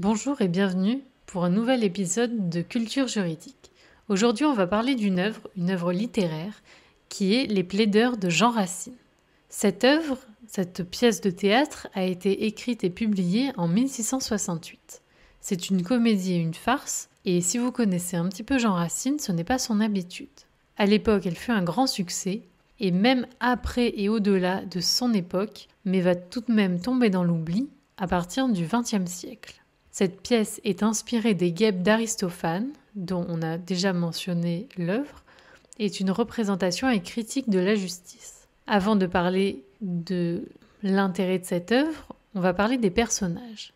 Bonjour et bienvenue pour un nouvel épisode de Culture juridique. Aujourd'hui, on va parler d'une œuvre, une œuvre littéraire, qui est Les plaideurs de Jean Racine. Cette œuvre, cette pièce de théâtre, a été écrite et publiée en 1668. C'est une comédie et une farce, et si vous connaissez un petit peu Jean Racine, ce n'est pas son habitude. À l'époque, elle fut un grand succès, et même après et au-delà de son époque, mais va tout de même tomber dans l'oubli à partir du XXe siècle. Cette pièce est inspirée des guêpes d'Aristophane, dont on a déjà mentionné l'œuvre, est une représentation et critique de la justice. Avant de parler de l'intérêt de cette œuvre, on va parler des personnages.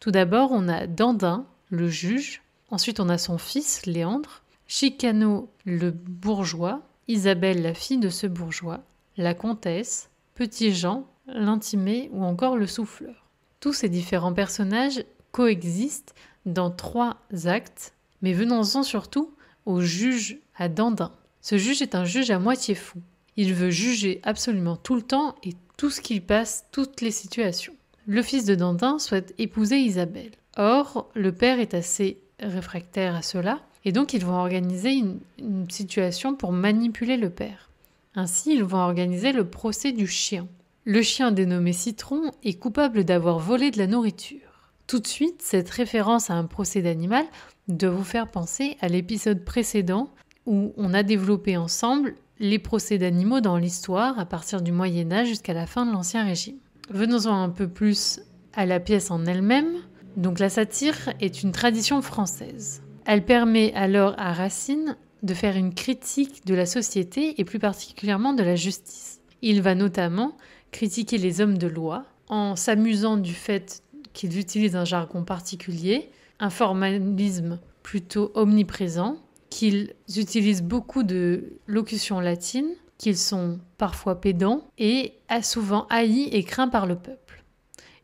Tout d'abord, on a Dandin, le juge, ensuite on a son fils, Léandre, Chicano, le bourgeois, Isabelle, la fille de ce bourgeois, la comtesse, Petit Jean, l'intimé ou encore le souffleur. Tous ces différents personnages coexistent dans trois actes, mais venons-en surtout au juge à Dandin. Ce juge est un juge à moitié fou. Il veut juger absolument tout le temps et tout ce qu'il passe, toutes les situations. Le fils de Dandin souhaite épouser Isabelle. Or, le père est assez réfractaire à cela, et donc ils vont organiser une, une situation pour manipuler le père. Ainsi, ils vont organiser le procès du chien. Le chien dénommé Citron est coupable d'avoir volé de la nourriture tout de suite cette référence à un procès d'animal de vous faire penser à l'épisode précédent où on a développé ensemble les procès d'animaux dans l'histoire à partir du Moyen Âge jusqu'à la fin de l'Ancien Régime. Venons-en un peu plus à la pièce en elle-même. Donc la satire est une tradition française. Elle permet alors à Racine de faire une critique de la société et plus particulièrement de la justice. Il va notamment critiquer les hommes de loi en s'amusant du fait qu'ils utilisent un jargon particulier, un formalisme plutôt omniprésent, qu'ils utilisent beaucoup de locutions latines, qu'ils sont parfois pédants et a souvent haïs et craints par le peuple.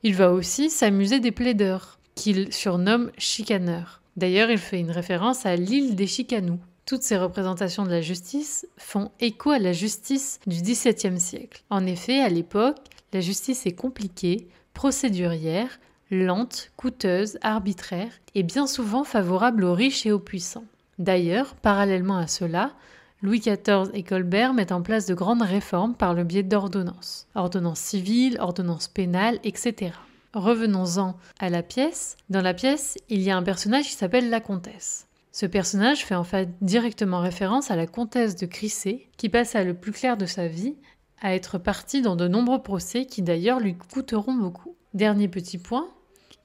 Il va aussi s'amuser des plaideurs, qu'il surnomme chicaneurs. D'ailleurs, il fait une référence à l'île des Chicanous. Toutes ces représentations de la justice font écho à la justice du XVIIe siècle. En effet, à l'époque, la justice est compliquée, procédurière, lente, coûteuse, arbitraire et bien souvent favorable aux riches et aux puissants. D'ailleurs, parallèlement à cela, Louis XIV et Colbert mettent en place de grandes réformes par le biais d'ordonnances, ordonnances civiles, ordonnances pénales, etc. Revenons-en à la pièce. Dans la pièce, il y a un personnage qui s'appelle la comtesse. Ce personnage fait en fait directement référence à la comtesse de Crissé, qui passa le plus clair de sa vie à être partie dans de nombreux procès qui d'ailleurs lui coûteront beaucoup. Dernier petit point,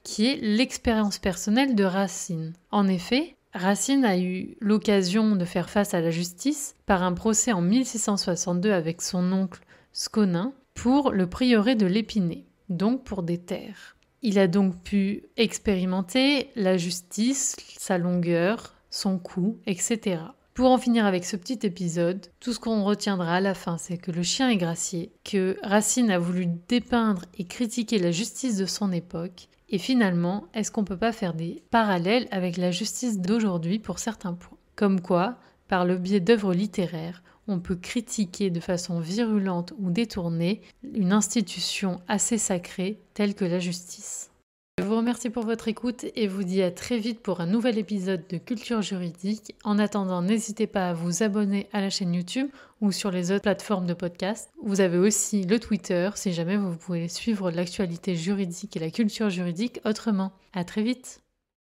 qui est l'expérience personnelle de Racine. En effet, Racine a eu l'occasion de faire face à la justice par un procès en 1662 avec son oncle Sconin pour le prieuré de l'Épinay, donc pour des terres. Il a donc pu expérimenter la justice, sa longueur, son coût, etc. Pour en finir avec ce petit épisode, tout ce qu'on retiendra à la fin, c'est que le chien est gracié, que Racine a voulu dépeindre et critiquer la justice de son époque, et finalement, est-ce qu'on ne peut pas faire des parallèles avec la justice d'aujourd'hui pour certains points Comme quoi, par le biais d'œuvres littéraires, on peut critiquer de façon virulente ou détournée une institution assez sacrée telle que la justice. Je vous remercie pour votre écoute et vous dis à très vite pour un nouvel épisode de Culture juridique. En attendant, n'hésitez pas à vous abonner à la chaîne YouTube ou sur les autres plateformes de podcast. Vous avez aussi le Twitter si jamais vous pouvez suivre l'actualité juridique et la culture juridique autrement. À très vite.